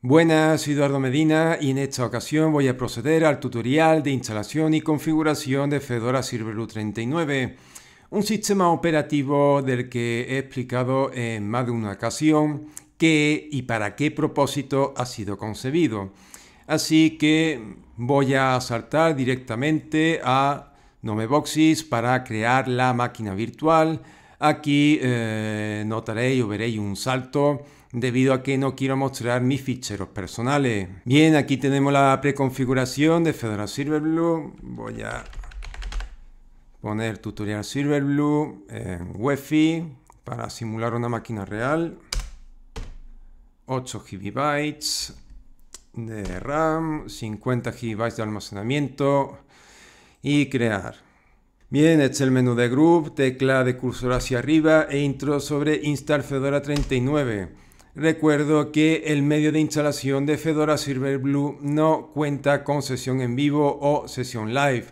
Buenas, soy Eduardo Medina y en esta ocasión voy a proceder al tutorial de instalación y configuración de Fedora Silverblue 39, un sistema operativo del que he explicado en más de una ocasión qué y para qué propósito ha sido concebido. Así que voy a saltar directamente a Nomeboxis para crear la máquina virtual. Aquí eh, notaréis o veréis un salto debido a que no quiero mostrar mis ficheros personales. Bien, aquí tenemos la preconfiguración de Fedora Silverblue. Voy a poner tutorial Silverblue en wi para simular una máquina real. 8 GB de RAM, 50 GB de almacenamiento y crear. Bien, este es el menú de Group, tecla de cursor hacia arriba e intro sobre Install Fedora 39. Recuerdo que el medio de instalación de Fedora Blue no cuenta con sesión en vivo o sesión live.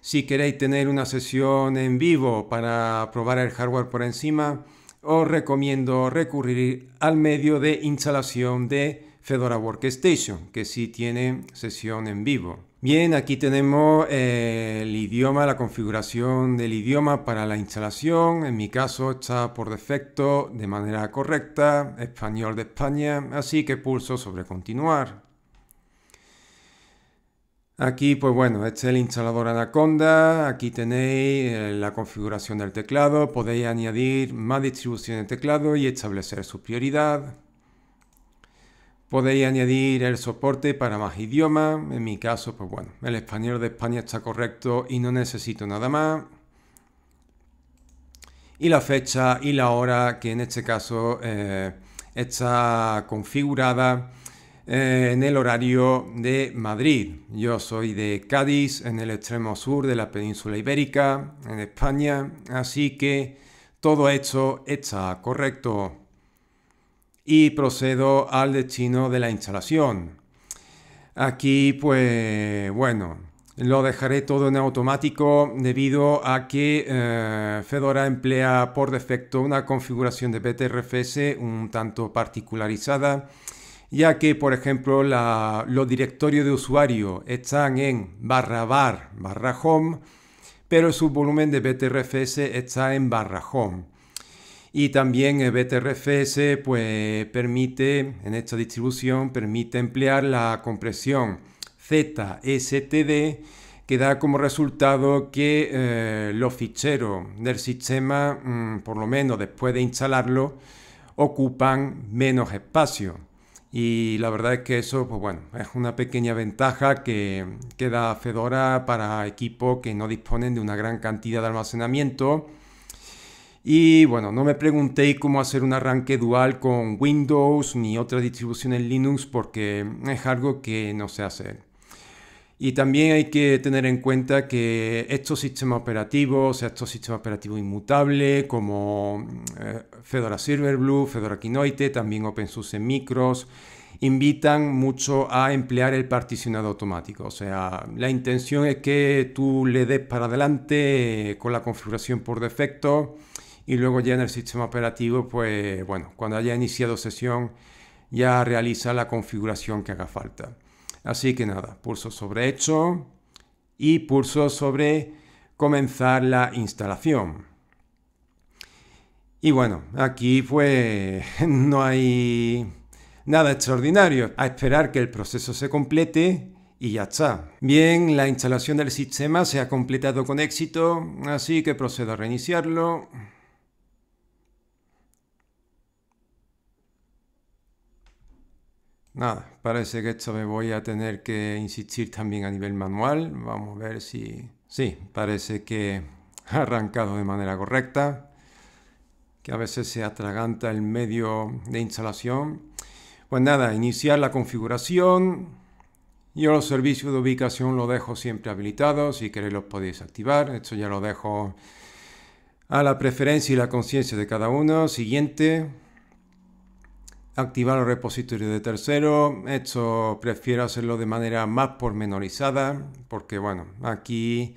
Si queréis tener una sesión en vivo para probar el hardware por encima, os recomiendo recurrir al medio de instalación de Fedora Workstation, que sí tiene sesión en vivo. Bien, aquí tenemos eh, el idioma, la configuración del idioma para la instalación. En mi caso está por defecto de manera correcta, español de España, así que pulso sobre continuar. Aquí, pues bueno, este es el instalador Anaconda. Aquí tenéis eh, la configuración del teclado. Podéis añadir más distribución de teclado y establecer su prioridad. Podéis añadir el soporte para más idiomas. En mi caso, pues bueno, el español de España está correcto y no necesito nada más. Y la fecha y la hora, que en este caso eh, está configurada eh, en el horario de Madrid. Yo soy de Cádiz, en el extremo sur de la península ibérica, en España, así que todo esto está correcto y procedo al destino de la instalación. Aquí pues bueno, lo dejaré todo en automático debido a que eh, Fedora emplea por defecto una configuración de BTRFS un tanto particularizada, ya que por ejemplo los directorios de usuario están en barra barra home, pero el subvolumen de BTRFS está en barra home. Y también el eh, BTRFS pues, permite, en esta distribución, permite emplear la compresión ZSTD que da como resultado que eh, los ficheros del sistema, mm, por lo menos después de instalarlo, ocupan menos espacio. Y la verdad es que eso, pues bueno, es una pequeña ventaja que, queda Fedora para equipos que no disponen de una gran cantidad de almacenamiento y bueno, no me preguntéis cómo hacer un arranque dual con Windows ni otra distribución en Linux porque es algo que no se hace. Y también hay que tener en cuenta que estos sistemas operativos, estos sistemas operativos inmutables como eh, Fedora Blue, Fedora Kinoite, también OpenSUSE Micros, invitan mucho a emplear el particionado automático. O sea, la intención es que tú le des para adelante eh, con la configuración por defecto y luego ya en el sistema operativo, pues bueno, cuando haya iniciado sesión, ya realiza la configuración que haga falta. Así que nada, pulso sobre hecho y pulso sobre comenzar la instalación. Y bueno, aquí pues no hay nada extraordinario. A esperar que el proceso se complete y ya está. Bien, la instalación del sistema se ha completado con éxito, así que procedo a reiniciarlo. Nada, parece que esto me voy a tener que insistir también a nivel manual. Vamos a ver si... Sí, parece que ha arrancado de manera correcta, que a veces se atraganta el medio de instalación. Pues nada, iniciar la configuración. Yo los servicios de ubicación los dejo siempre habilitados, si queréis los podéis activar. Esto ya lo dejo a la preferencia y la conciencia de cada uno. Siguiente activar los repositorios de tercero Esto prefiero hacerlo de manera más pormenorizada porque bueno, aquí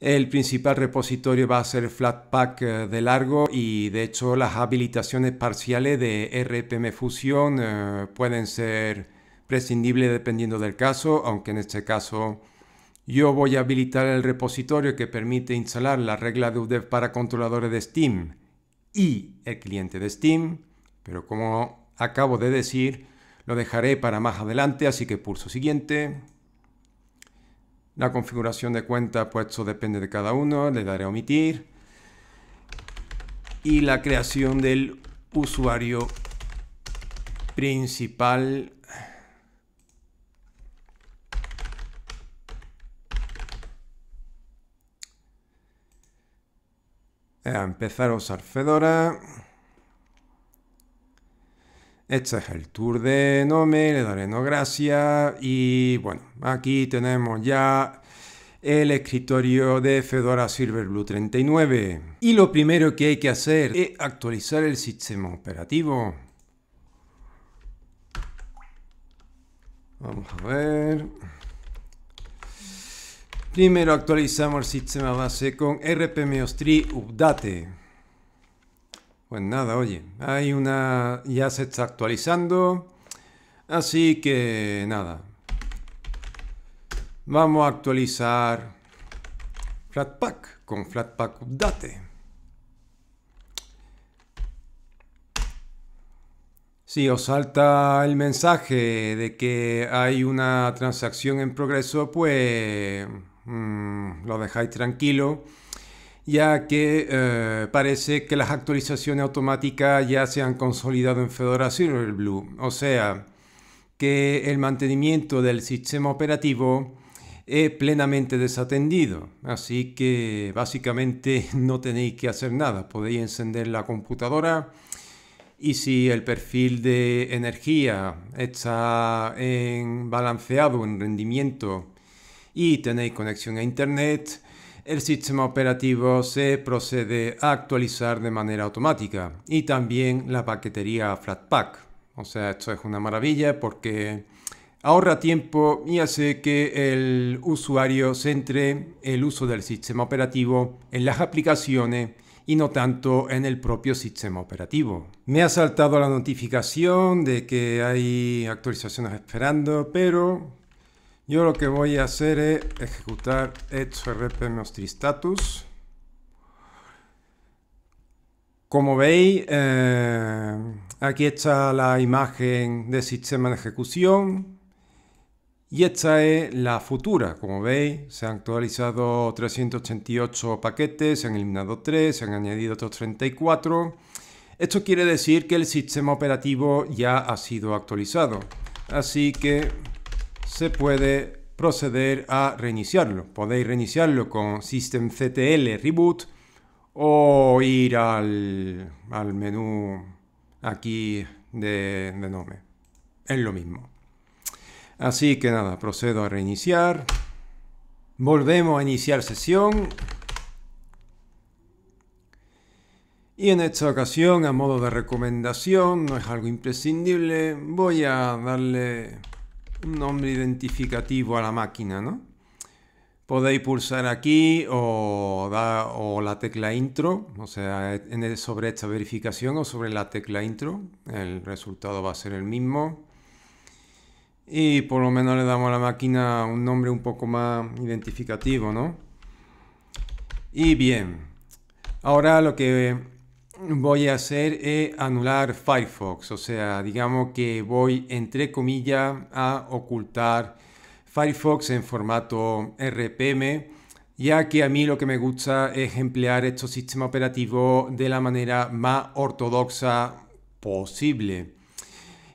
el principal repositorio va a ser Flatpak eh, de largo y de hecho las habilitaciones parciales de RPM Fusion eh, pueden ser prescindibles dependiendo del caso, aunque en este caso yo voy a habilitar el repositorio que permite instalar la regla de UDEV para controladores de Steam y el cliente de Steam, pero como acabo de decir, lo dejaré para más adelante, así que pulso siguiente. La configuración de cuenta, pues eso depende de cada uno, le daré a omitir. Y la creación del usuario principal. A empezar a usar Fedora. Este es el tour de Nome, le daré no gracias. Y bueno, aquí tenemos ya el escritorio de Fedora Silverblue 39. Y lo primero que hay que hacer es actualizar el sistema operativo. Vamos a ver. Primero actualizamos el sistema base con rpm 3 Update. Pues nada, oye, hay una. ya se está actualizando. Así que nada. Vamos a actualizar Flatpak con Flatpak Update. Si os salta el mensaje de que hay una transacción en progreso, pues mm, lo dejáis tranquilo ya que eh, parece que las actualizaciones automáticas ya se han consolidado en Fedora Silverblue, o sea, que el mantenimiento del sistema operativo es plenamente desatendido, así que básicamente no tenéis que hacer nada, podéis encender la computadora y si el perfil de energía está en balanceado en rendimiento y tenéis conexión a internet, el sistema operativo se procede a actualizar de manera automática y también la paquetería Flatpak. O sea, esto es una maravilla porque ahorra tiempo y hace que el usuario centre el uso del sistema operativo en las aplicaciones y no tanto en el propio sistema operativo. Me ha saltado la notificación de que hay actualizaciones esperando, pero yo lo que voy a hacer es ejecutar rpm status. Como veis, eh, aquí está la imagen de sistema de ejecución y esta es la futura. Como veis, se han actualizado 388 paquetes, se han eliminado 3, se han añadido otros 34. Esto quiere decir que el sistema operativo ya ha sido actualizado. Así que se puede proceder a reiniciarlo. Podéis reiniciarlo con systemctl reboot o ir al, menú aquí de, de nombre. Es lo mismo. Así que nada, procedo a reiniciar. Volvemos a iniciar sesión. Y en esta ocasión, a modo de recomendación, no es algo imprescindible, voy a darle un nombre identificativo a la máquina, ¿no? Podéis pulsar aquí o, da, la tecla intro, o sea, sobre esta verificación o sobre la tecla intro, el resultado va a ser el mismo. Y por lo menos le damos a la máquina un nombre un poco más identificativo, ¿no? Y bien, ahora lo que voy a hacer eh, anular Firefox, o sea, digamos que voy entre comillas a ocultar Firefox en formato RPM, ya que a mí lo que me gusta es emplear estos sistemas operativos de la manera más ortodoxa posible.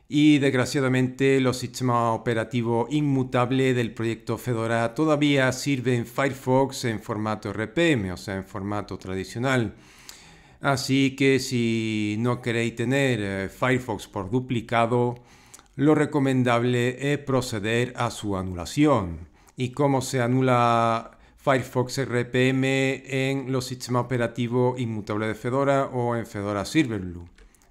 Y desgraciadamente los sistemas operativos inmutables del proyecto Fedora todavía sirven Firefox en formato RPM, o sea, en formato tradicional. Así que si no queréis tener eh, Firefox por duplicado, lo recomendable es proceder a su anulación. ¿Y cómo se anula Firefox RPM en los sistemas operativos inmutables de Fedora o en Fedora Silverblue?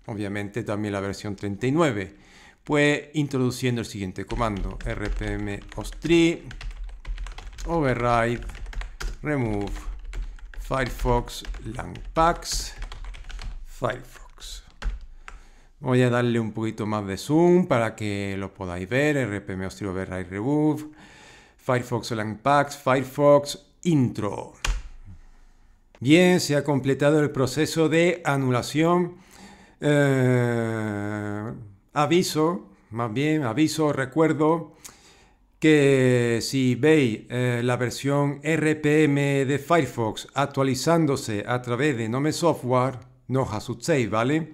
Obviamente también la versión 39. Pues introduciendo el siguiente comando, rpm 3 override remove firefox langpacks Firefox. Voy a darle un poquito más de zoom para que lo podáis ver. RPM Silver y Reboot... Firefox Lang Packs, Firefox Intro. Bien, se ha completado el proceso de anulación. Eh, aviso, más bien aviso, recuerdo que si veis eh, la versión RPM de Firefox actualizándose a través de Nome Software, no asustéis, ¿vale?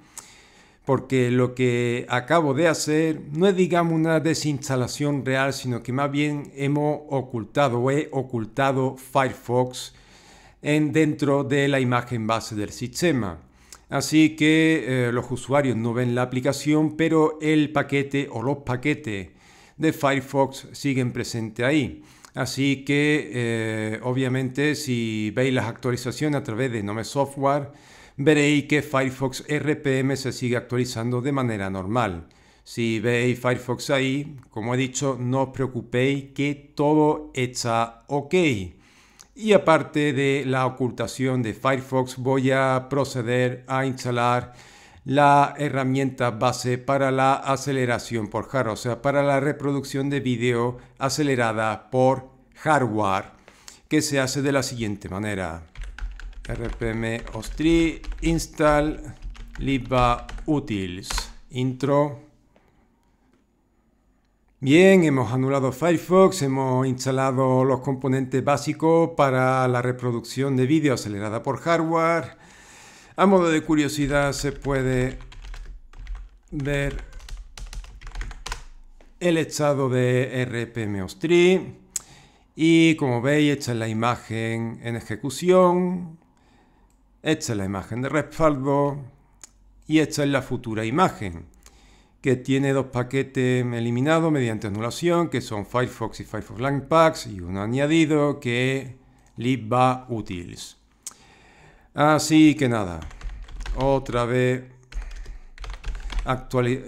Porque lo que acabo de hacer no es, digamos, una desinstalación real, sino que más bien hemos ocultado o he ocultado Firefox en, dentro de la imagen base del sistema. Así que eh, los usuarios no ven la aplicación, pero el paquete o los paquetes de Firefox siguen presentes ahí. Así que eh, obviamente si veis las actualizaciones a través de Nome Software, veréis que Firefox RPM se sigue actualizando de manera normal. Si veis Firefox ahí, como he dicho, no os preocupéis que todo está ok. Y aparte de la ocultación de Firefox, voy a proceder a instalar la herramienta base para la aceleración por hardware, o sea, para la reproducción de vídeo acelerada por hardware, que se hace de la siguiente manera rpm ostri install libva-utils, intro Bien, hemos anulado Firefox, hemos instalado los componentes básicos para la reproducción de vídeo acelerada por hardware. A modo de curiosidad se puede ver el estado de RPM Ostri. Y como veis, esta es la imagen en ejecución. Esta es la imagen de respaldo y esta es la futura imagen que tiene dos paquetes eliminados mediante anulación, que son Firefox y Firefox Lang Packs, y uno añadido que es libva-utils Así que nada, otra vez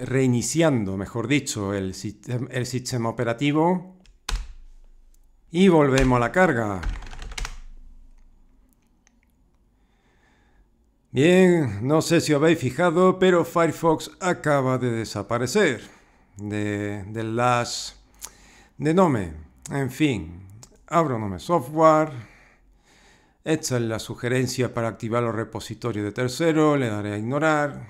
reiniciando, mejor dicho, el sistema operativo y volvemos a la carga. Bien, no sé si habéis fijado, pero Firefox acaba de desaparecer de, de las de Nome. En fin, abro Nome Software. Esta es la sugerencia para activar los repositorios de tercero. Le daré a ignorar.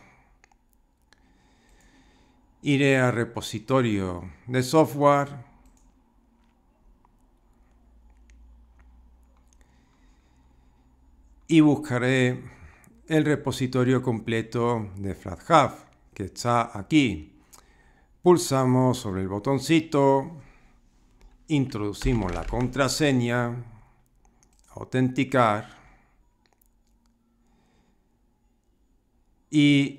Iré a repositorio de software. Y buscaré el repositorio completo de FlatHub, que está aquí. Pulsamos sobre el botoncito, introducimos la contraseña, autenticar y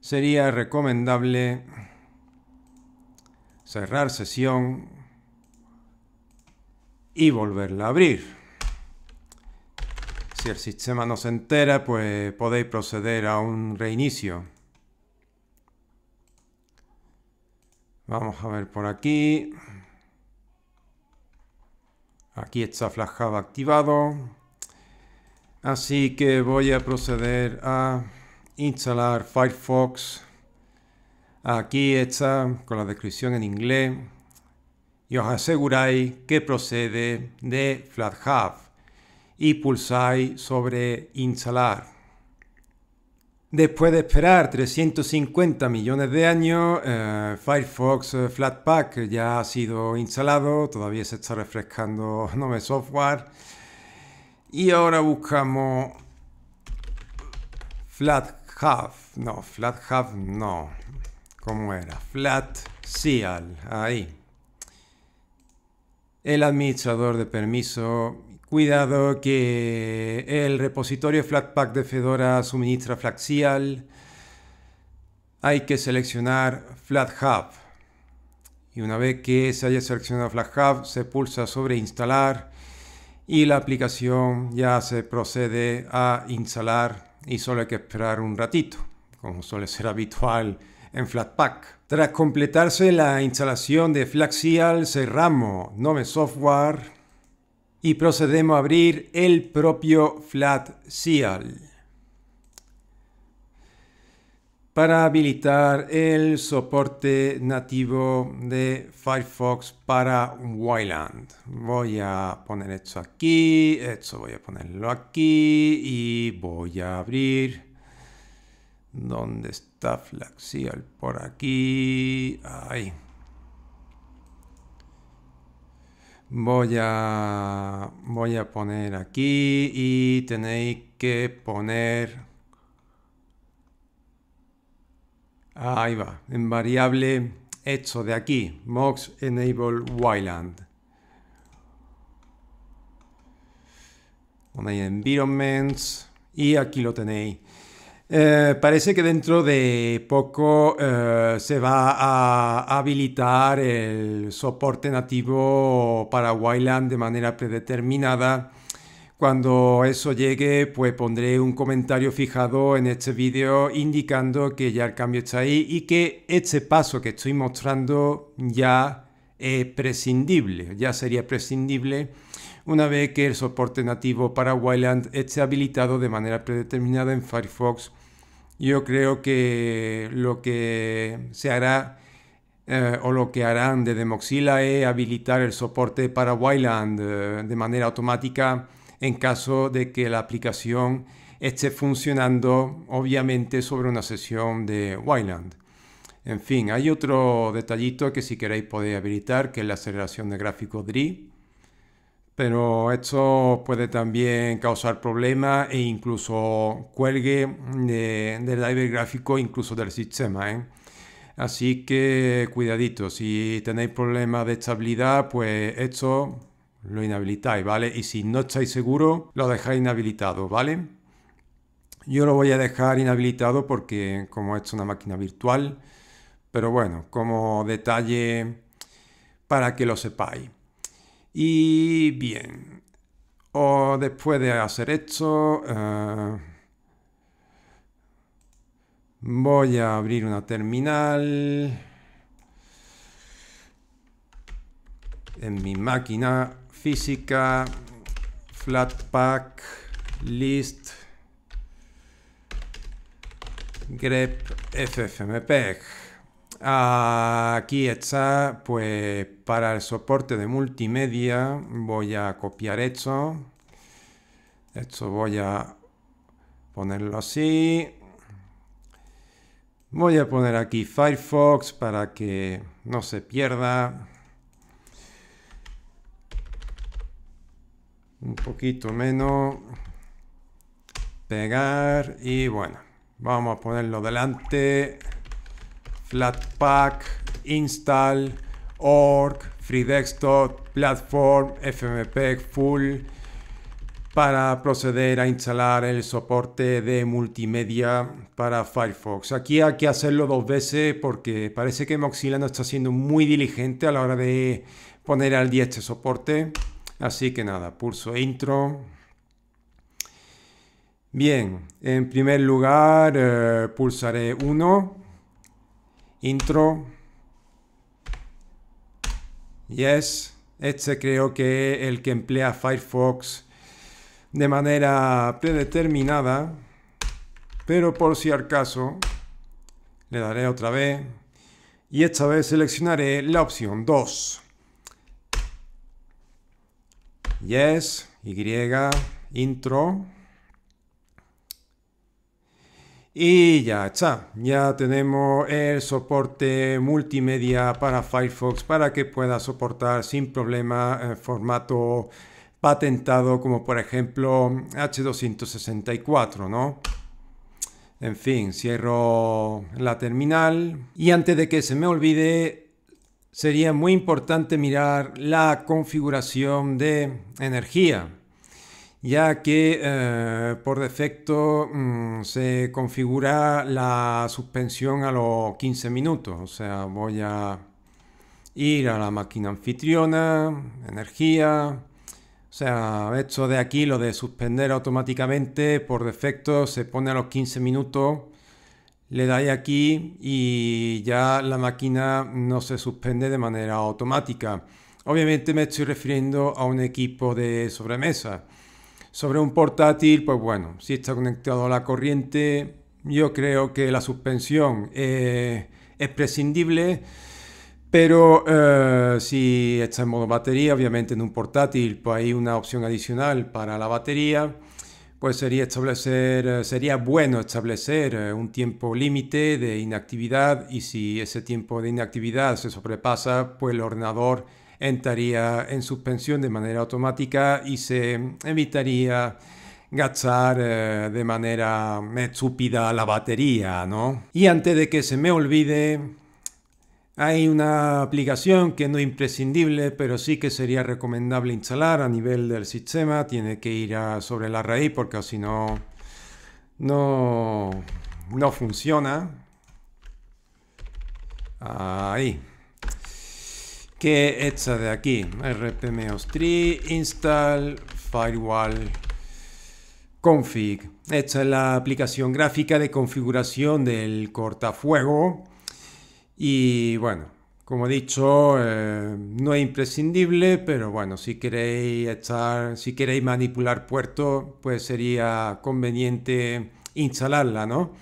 sería recomendable cerrar sesión y volverla a abrir. Si el sistema no se entera, pues podéis proceder a un reinicio. Vamos a ver por aquí. Aquí está Flash activado. Así que voy a proceder a instalar Firefox. Aquí está con la descripción en inglés. Y os aseguráis que procede de FlatHub y pulsáis sobre instalar. Después de esperar 350 millones de años, eh, Firefox eh, Flatpak ya ha sido instalado, todavía se está refrescando Nome software. Y ahora buscamos FlatHub, no, FlatHub no, ¿cómo era? FlatSeal, ahí. El administrador de permiso Cuidado que el repositorio Flatpak de Fedora suministra Flaxial. Hay que seleccionar FlatHub. Y una vez que se haya seleccionado FlatHub, se pulsa sobre instalar y la aplicación ya se procede a instalar y solo hay que esperar un ratito, como suele ser habitual en Flatpak. Tras completarse la instalación de Flaxial, cerramos Nome Software y procedemos a abrir el propio flat seal para habilitar el soporte nativo de Firefox para Wayland. Voy a poner esto aquí, esto voy a ponerlo aquí y voy a abrir. ¿Dónde está Seal Por aquí. Ahí. Voy a, voy a poner aquí y tenéis que poner... Ahí va, en variable esto de aquí, mox enable wildland. Ponéis environments y aquí lo tenéis. Eh, parece que dentro de poco eh, se va a habilitar el soporte nativo para Wayland de manera predeterminada. Cuando eso llegue, pues pondré un comentario fijado en este vídeo indicando que ya el cambio está ahí y que este paso que estoy mostrando ya es prescindible, ya sería prescindible una vez que el soporte nativo para Wayland esté habilitado de manera predeterminada en Firefox yo creo que lo que se hará eh, o lo que harán desde Moxila es habilitar el soporte para Wayland eh, de manera automática en caso de que la aplicación esté funcionando obviamente sobre una sesión de Wayland. En fin, hay otro detallito que si queréis podéis habilitar, que es la aceleración de gráficos DRI pero esto puede también causar problemas e incluso cuelgue del driver gráfico, incluso del sistema. ¿eh? Así que cuidadito, si tenéis problemas de estabilidad, pues esto lo inhabilitáis, ¿vale? Y si no estáis seguros, lo dejáis inhabilitado, ¿vale? Yo lo voy a dejar inhabilitado porque como es una máquina virtual, pero bueno, como detalle para que lo sepáis. Y bien, o después de hacer esto, eh, voy a abrir una terminal en mi máquina física, Flatpak, list, grep, ffmpeg. Aquí está, pues para el soporte de multimedia voy a copiar esto. Esto voy a ponerlo así. Voy a poner aquí Firefox para que no se pierda. Un poquito menos. Pegar y bueno, vamos a ponerlo delante. Flatpak, Install, Org, Free Desktop, Platform, FMP, Full, para proceder a instalar el soporte de multimedia para Firefox. Aquí hay que hacerlo dos veces porque parece que Mozilla no está siendo muy diligente a la hora de poner al día este soporte. Así que nada, pulso intro. Bien, en primer lugar eh, pulsaré 1 intro. Yes, este creo que es el que emplea Firefox de manera predeterminada, pero por si al caso le daré otra vez y esta vez seleccionaré la opción 2. Yes, Y, intro. Y ya está, ya tenemos el soporte multimedia para Firefox para que pueda soportar sin problema eh, formato patentado como por ejemplo H264, ¿no? En fin, cierro la terminal y antes de que se me olvide, sería muy importante mirar la configuración de energía ya que eh, por defecto mm, se configura la suspensión a los 15 minutos. O sea, voy a ir a la máquina anfitriona, energía. O sea, esto de aquí, lo de suspender automáticamente, por defecto se pone a los 15 minutos. Le dais aquí y ya la máquina no se suspende de manera automática. Obviamente me estoy refiriendo a un equipo de sobremesa. Sobre un portátil, pues bueno, si está conectado a la corriente, yo creo que la suspensión eh, es prescindible, pero eh, si está en modo batería, obviamente en un portátil, pues hay una opción adicional para la batería pues sería establecer, eh, sería bueno establecer un tiempo límite de inactividad y si ese tiempo de inactividad se sobrepasa, pues el ordenador entraría en suspensión de manera automática y se evitaría gastar eh, de manera estúpida la batería, ¿no? Y antes de que se me olvide, hay una aplicación que no es imprescindible, pero sí que sería recomendable instalar a nivel del sistema. Tiene que ir sobre la raíz porque si no, no funciona. Ahí que esta de aquí, rpm -3, install firewall config. Esta es la aplicación gráfica de configuración del cortafuego. Y bueno, como he dicho, eh, no es imprescindible, pero bueno, si queréis estar, si queréis manipular puertos, pues sería conveniente instalarla, ¿no?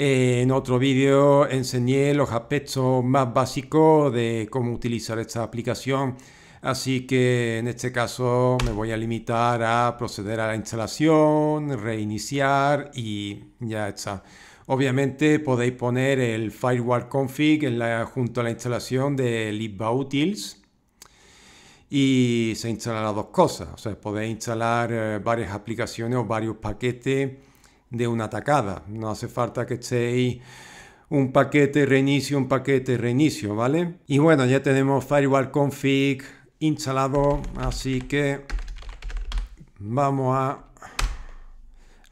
Eh, en otro vídeo enseñé los aspectos más básicos de cómo utilizar esta aplicación. Así que en este caso me voy a limitar a proceder a la instalación, reiniciar y ya está. Obviamente podéis poner el firewall config junto a la instalación de Utils. y se instalan dos cosas. podéis instalar eh, varias aplicaciones o varios paquetes de una atacada. No hace falta que ahí un paquete, reinicio, un paquete, reinicio, ¿vale? Y bueno, ya tenemos Firewall Config instalado, así que vamos a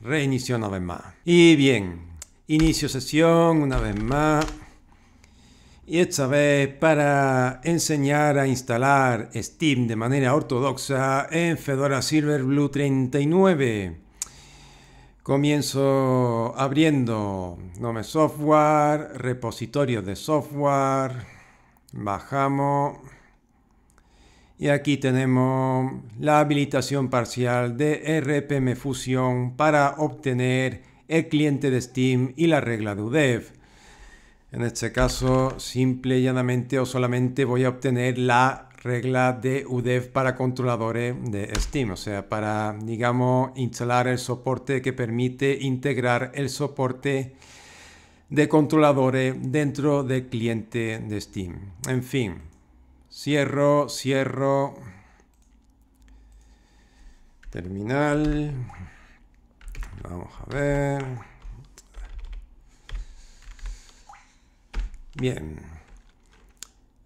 reinicio una vez más. Y bien, inicio sesión una vez más. Y esta vez para enseñar a instalar Steam de manera ortodoxa en Fedora Silverblue 39. Comienzo abriendo Nome Software, repositorio de software, bajamos y aquí tenemos la habilitación parcial de RPM Fusion para obtener el cliente de Steam y la regla de UDEV. En este caso, simple y llanamente o solamente voy a obtener la regla de UDEV para controladores de Steam, o sea, para, digamos, instalar el soporte que permite integrar el soporte de controladores dentro del cliente de Steam. En fin, cierro, cierro, terminal, vamos a ver. Bien,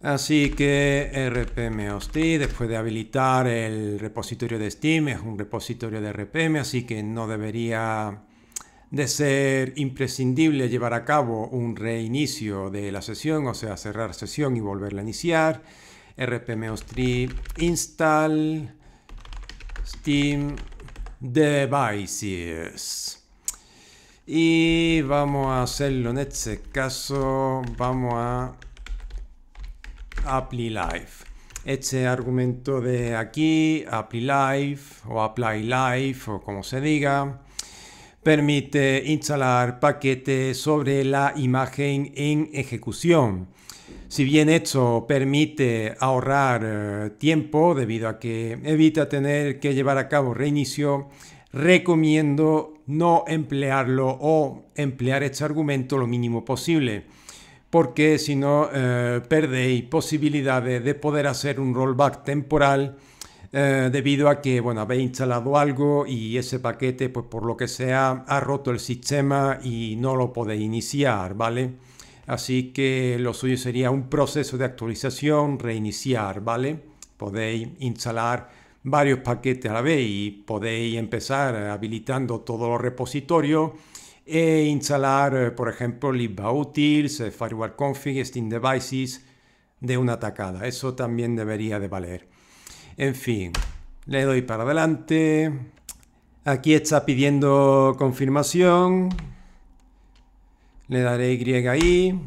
Así que RPM después de habilitar el repositorio de Steam, es un repositorio de RPM, así que no debería de ser imprescindible llevar a cabo un reinicio de la sesión, o sea, cerrar sesión y volverla a iniciar. RPM install Steam devices. Y vamos a hacerlo en este caso, vamos a Apply Life. Este argumento de aquí, Apply Life o Apply Life o como se diga, permite instalar paquetes sobre la imagen en ejecución. Si bien esto permite ahorrar eh, tiempo debido a que evita tener que llevar a cabo reinicio, recomiendo no emplearlo o emplear este argumento lo mínimo posible porque si no eh, perdéis posibilidades de poder hacer un rollback temporal eh, debido a que bueno, habéis instalado algo y ese paquete pues por lo que sea ha roto el sistema y no lo podéis iniciar, ¿vale? Así que lo suyo sería un proceso de actualización, reiniciar, ¿vale? Podéis instalar varios paquetes a la vez y podéis empezar habilitando todos los repositorios e instalar, eh, por ejemplo, libautils, eh, firewall config, steam devices de una atacada. Eso también debería de valer. En fin, le doy para adelante. Aquí está pidiendo confirmación. Le daré Y ahí.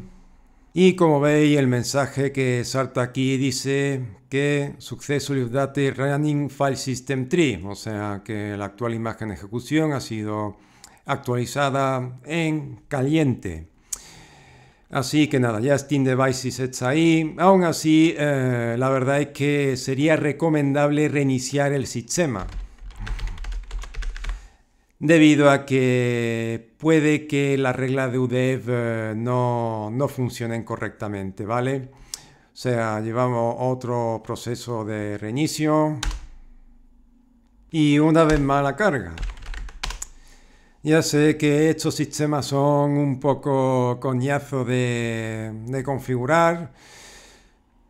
Y como veis, el mensaje que salta aquí dice que suceso update running file system tree, o sea que la actual imagen de ejecución ha sido actualizada en caliente. Así que nada, ya Steam Devices está ahí. Aún así, eh, la verdad es que sería recomendable reiniciar el sistema. Debido a que puede que las reglas de UDEV eh, no, no funcionen correctamente, ¿vale? O sea, llevamos otro proceso de reinicio. Y una vez más la carga. Ya sé que estos sistemas son un poco coñazo de, configurar,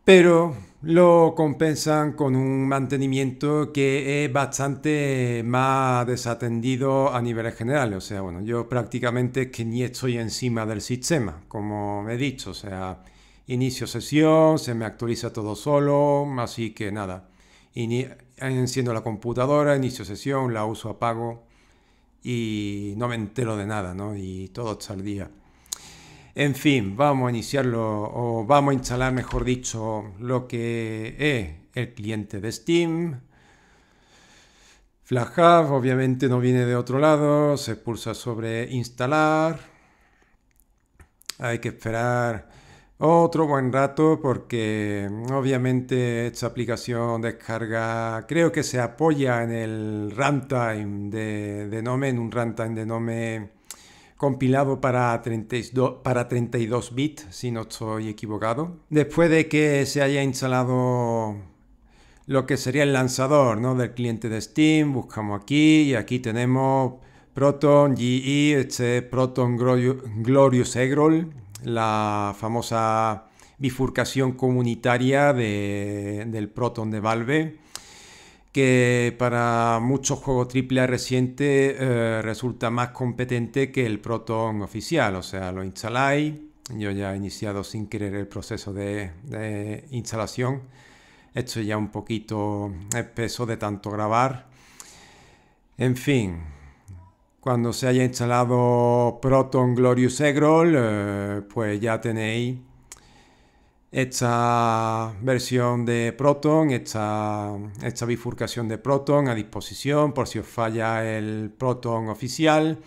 pero lo compensan con un mantenimiento que es bastante más desatendido a niveles generales. O sea, bueno, yo prácticamente que ni estoy encima del sistema, como he dicho. O sea, inicio sesión, se me actualiza todo solo, así que nada. Enciendo la computadora, inicio sesión, la uso, apago y no me entero de nada, ¿no? Y todo está al día. En fin, vamos a iniciarlo o vamos a instalar, mejor dicho, lo que es el cliente de Steam. FlashHub obviamente no viene de otro lado, se pulsa sobre instalar. Hay que esperar otro buen rato porque mm, obviamente esta aplicación descarga, creo que se apoya en el runtime de, de Nome, en un runtime de Nome compilado para 32, para 32 bits, si no estoy equivocado. Después de que se haya instalado lo que sería el lanzador ¿no? del cliente de Steam, buscamos aquí y aquí tenemos Proton GE, este Proton Glorious Egrol la famosa bifurcación comunitaria del Proton de Valve, que para muchos juegos triple recientes eh, resulta más competente que el Proton oficial. O sea, lo instaláis, yo ya he iniciado sin querer el proceso de, instalación. Esto ya un poquito espeso de tanto grabar. En fin, cuando se haya instalado Proton Glorious Egrol, eh, pues ya tenéis esta versión de Proton, esta, esta bifurcación de Proton a disposición por si os falla el Proton oficial.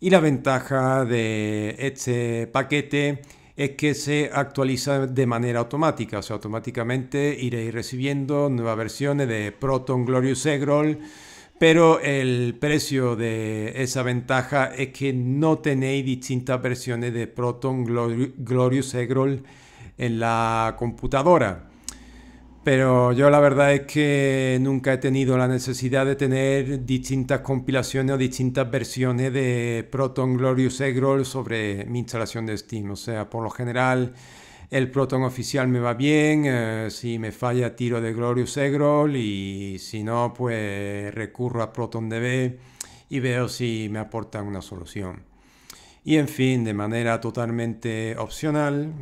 Y la ventaja de este paquete es que se actualiza de manera automática, o sea, automáticamente iréis recibiendo nuevas versiones de Proton Glorious Eggroll. Pero el precio de esa ventaja es que no tenéis distintas versiones de Proton Glorious Egrol en la computadora. Pero yo la verdad es que nunca he tenido la necesidad de tener distintas compilaciones o distintas versiones de Proton Glorious Egrol sobre mi instalación de Steam. O sea, por lo general el Proton oficial me va bien, eh, si me falla tiro de Glorious Egrol y si no, pues recurro a ProtonDB y veo si me aportan una solución. Y en fin, de manera totalmente opcional,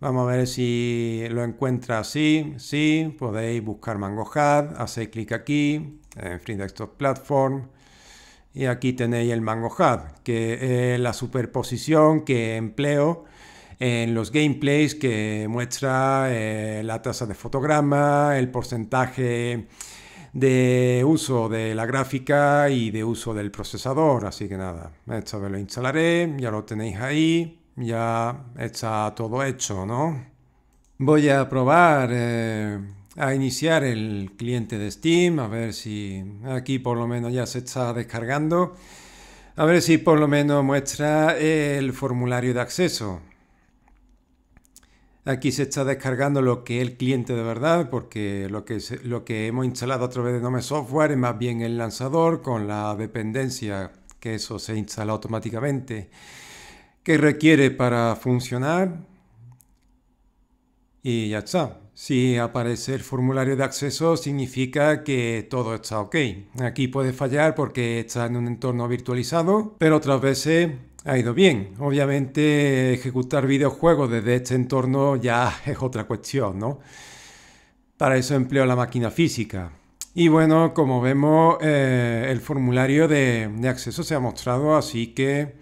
Vamos a ver si lo encuentra así. Sí, podéis buscar MangoHub, hacéis clic aquí, en Free Desktop Platform, y aquí tenéis el Mango Hub, que es la superposición que empleo en los gameplays que muestra eh, la tasa de fotograma, el porcentaje de uso de la gráfica y de uso del procesador. Así que nada, esto vez lo instalaré, ya lo tenéis ahí, ya está todo hecho, ¿no? Voy a probar... Eh, a iniciar el cliente de Steam, a ver si aquí por lo menos ya se está descargando, a ver si por lo menos muestra el formulario de acceso. Aquí se está descargando lo que es el cliente de verdad, porque lo que, lo que hemos instalado a través de Nome Software es más bien el lanzador con la dependencia que eso se instala automáticamente que requiere para funcionar y ya está. Si aparece el formulario de acceso significa que todo está ok. Aquí puede fallar porque está en un entorno virtualizado, pero otras veces ha ido bien. Obviamente ejecutar videojuegos desde este entorno ya es otra cuestión, ¿no? Para eso empleo la máquina física. Y bueno, como vemos, eh, el formulario de, de, acceso se ha mostrado, así que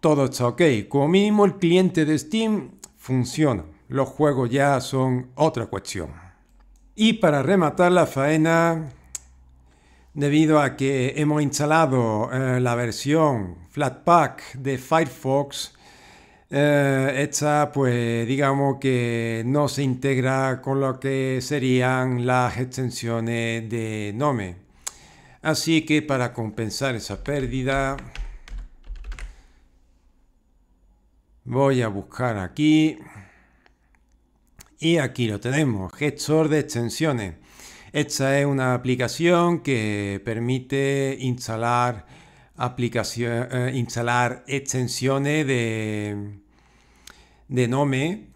todo está ok. Como mínimo el cliente de Steam funciona los juegos ya son otra cuestión. Y para rematar la faena, debido a que hemos instalado eh, la versión Flatpak de Firefox, eh, esta pues digamos que no se integra con lo que serían las extensiones de Nome. Así que para compensar esa pérdida, voy a buscar aquí y aquí lo tenemos, gestor de extensiones. Esta es una aplicación que permite instalar, aplicación, eh, instalar extensiones de, de Nome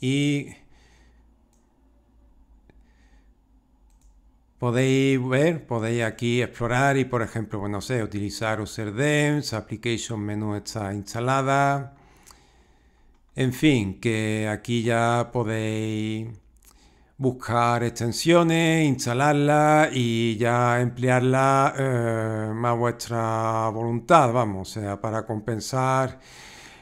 y podéis ver, podéis aquí explorar y por ejemplo, bueno, sé, utilizar UserDems, application menú está instalada en fin, que aquí ya podéis buscar extensiones, instalarlas y ya emplearlas eh, a vuestra voluntad, vamos, o sea, para compensar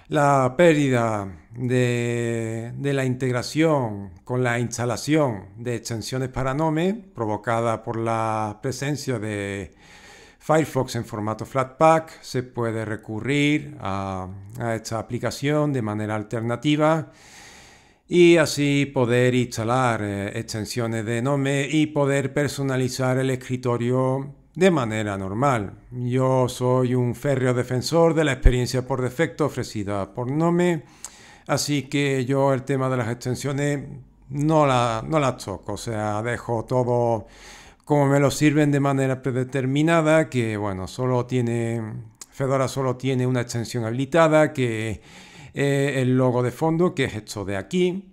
la pérdida de, de, la integración con la instalación de extensiones para Nome provocada por la presencia de Firefox en formato Flatpak, se puede recurrir a, esta aplicación de manera alternativa y así poder instalar eh, extensiones de Nome y poder personalizar el escritorio de manera normal. Yo soy un férreo defensor de la experiencia por defecto ofrecida por Nome, así que yo el tema de las extensiones no, la, no las toco, o sea, dejo todo como me lo sirven de manera predeterminada, que bueno, solo tiene, Fedora solo tiene una extensión habilitada, que eh, el logo de fondo, que es esto de aquí,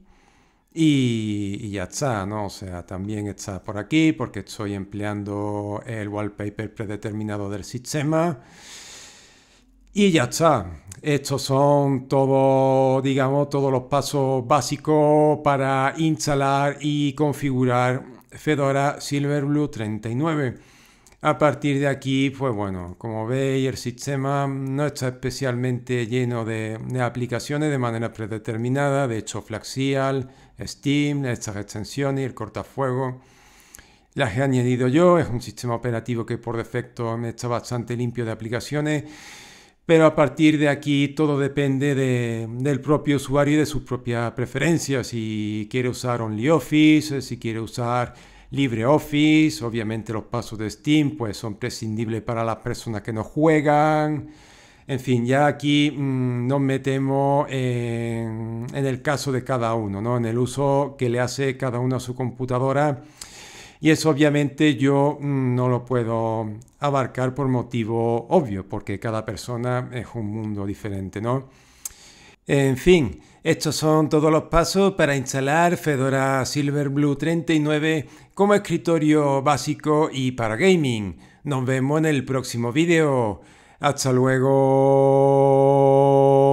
y, y, ya está, ¿no? O sea, también está por aquí porque estoy empleando el wallpaper predeterminado del sistema. Y ya está. Estos son todos, digamos, todos los pasos básicos para instalar y configurar Fedora Silverblue 39. A partir de aquí, pues bueno, como veis, el sistema no está especialmente lleno de, aplicaciones de manera predeterminada. De hecho, Flaxial, Steam, estas extensiones, y el cortafuego, las he añadido yo. Es un sistema operativo que por defecto está bastante limpio de aplicaciones pero a partir de aquí todo depende del propio usuario y de su propia preferencia. Si quiere usar OnlyOffice, eh, si quiere usar LibreOffice, obviamente los pasos de Steam pues son prescindibles para las personas que no juegan. En fin, ya aquí mm, nos metemos en, el caso de cada uno, en el uso que le hace cada uno a su computadora y eso obviamente yo mm, no lo puedo abarcar por motivo obvio, porque cada persona es un mundo diferente, ¿no? En fin, estos son todos los pasos para instalar Fedora Silverblue 39 como escritorio básico y para gaming. Nos vemos en el próximo vídeo. Hasta luego.